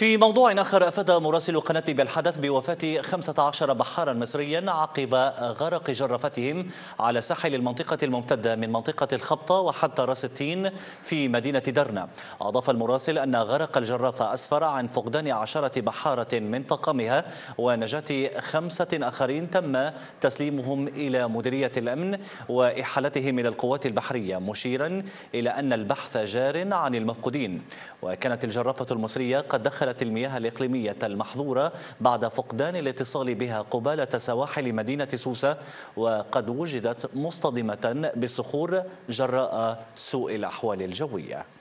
في موضوع آخر أفاد مراسل قناة بالحدث بوفاة 15 بحارا مصريا عقب غرق جرافتهم على ساحل المنطقة الممتدة من منطقة الخبطة وحتى راس التين في مدينة درنا أضاف المراسل أن غرق الجرافة أسفر عن فقدان عشرة بحارة من طاقمها ونجاة خمسة آخرين تم تسليمهم إلى مديرية الأمن وإحالتهم إلى القوات البحرية مشيرا إلى أن البحث جار عن المفقودين وكانت الجرافة المصرية قد دخلت تغيرت المياه الإقليمية المحظورة بعد فقدان الاتصال بها قبالة سواحل مدينة سوسة وقد وجدت مصطدمة بالصخور جراء سوء الأحوال الجوية